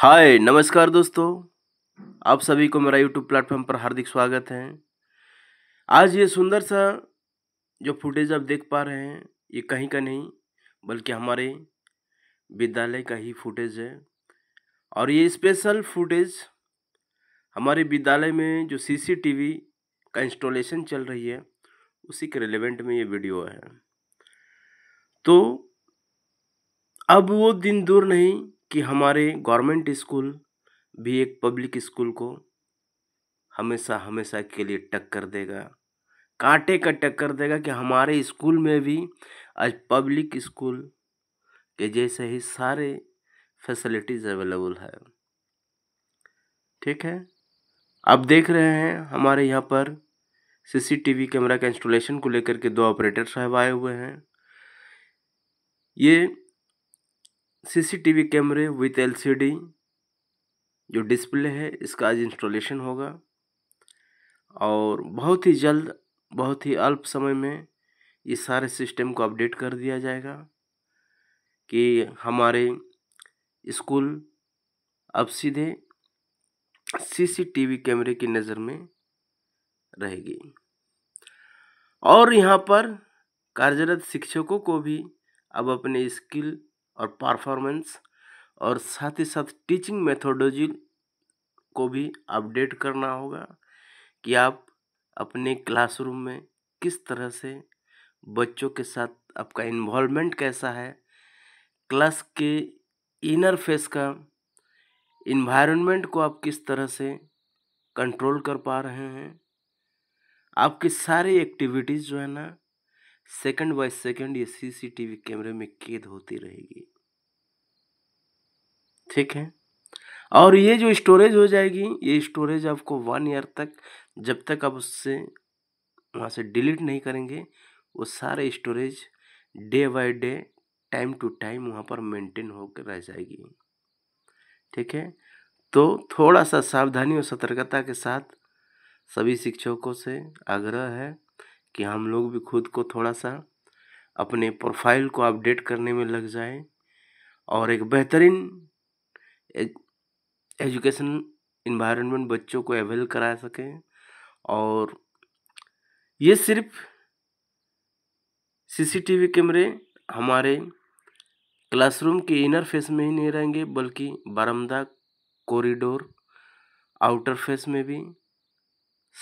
हाय नमस्कार दोस्तों आप सभी को मेरा यूट्यूब प्लेटफॉर्म पर हार्दिक स्वागत है आज ये सुंदर सा जो फुटेज आप देख पा रहे हैं ये कहीं का नहीं बल्कि हमारे विद्यालय का ही फुटेज है और ये स्पेशल फुटेज हमारे विद्यालय में जो सीसीटीवी का इंस्टॉलेशन चल रही है उसी के रिलेवेंट में ये वीडियो है तो अब वो दिन दूर नहीं कि हमारे गवर्नमेंट इस्कूल भी एक पब्लिक इस्कूल को हमेशा हमेशा के लिए टक्कर देगा कांटे का टक्कर देगा कि हमारे इस्कूल में भी आज पब्लिक इस्कूल के जैसे ही सारे फैसिलिटीज़ अवेलेबल है ठीक है आप देख रहे हैं हमारे यहाँ पर सीसीटीवी कैमरा के इंस्टॉलेशन को लेकर के दो ऑपरेटर साहब आए हुए हैं ये सीसीटीवी कैमरे विथ एलसीडी जो डिस्प्ले है इसका आज इंस्टॉलेशन होगा और बहुत ही जल्द बहुत ही अल्प समय में ये सारे सिस्टम को अपडेट कर दिया जाएगा कि हमारे स्कूल अब सीधे सीसीटीवी कैमरे की नज़र में रहेगी और यहाँ पर कार्यरत शिक्षकों को भी अब अपने स्किल और परफॉर्मेंस और साथ ही साथ टीचिंग मेथोडोलॉजी को भी अपडेट करना होगा कि आप अपने क्लासरूम में किस तरह से बच्चों के साथ आपका इन्वॉल्वमेंट कैसा है क्लास के इनर फेस का इन्वायरमेंट को आप किस तरह से कंट्रोल कर पा रहे हैं आपकी सारी एक्टिविटीज़ जो है ना सेकंड बाय सेकंड ये सीसीटीवी कैमरे में कैद होती रहेगी ठीक है और ये जो स्टोरेज हो जाएगी ये स्टोरेज आपको वन ईयर तक जब तक आप उससे वहाँ से डिलीट नहीं करेंगे वो सारे storage day by day time to time वहाँ पर मेंटेन होकर रह जाएगी ठीक है तो थोड़ा सा सावधानी और सतर्कता के साथ सभी शिक्षकों से आग्रह है कि हम लोग भी खुद को थोड़ा सा अपने प्रोफाइल को अपडेट करने में लग जाए और एक बेहतरीन एक एजुकेशन इन्वायरमेंट बच्चों को अवेल करा सकें और ये सिर्फ सीसीटीवी कैमरे हमारे क्लासरूम के इनर फेस में ही नहीं रहेंगे बल्कि बरामदा कॉरिडोर आउटर फेस में भी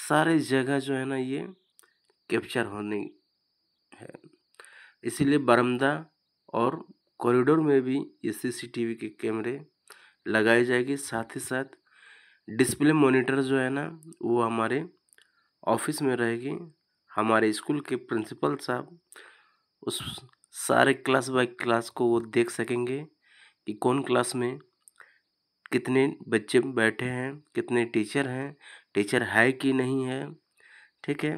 सारे जगह जो है ना ये कैप्चर होनी है इसीलिए बरामदा और कॉरिडोर में भी ये सीसीटीवी के कैमरे लगाए जाएंगे साथ ही साथ डिस्प्ले मॉनिटर जो है ना वो हमारे ऑफिस में रहेगी हमारे स्कूल के प्रिंसिपल साहब उस सारे क्लास बाय क्लास को वो देख सकेंगे कि कौन क्लास में कितने बच्चे बैठे हैं कितने टीचर हैं टीचर है कि नहीं है ठीक है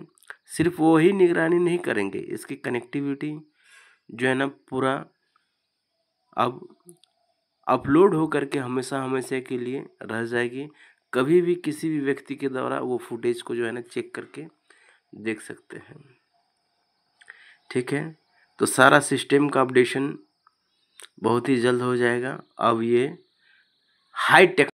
सिर्फ वो ही निगरानी नहीं करेंगे इसकी कनेक्टिविटी जो है ना पूरा अब अपलोड होकर के हमेशा हमेशा के लिए रह जाएगी कभी भी किसी भी व्यक्ति के द्वारा वो फुटेज को जो है ना चेक करके देख सकते हैं ठीक है तो सारा सिस्टम का अपडेशन बहुत ही जल्द हो जाएगा अब ये हाई टेक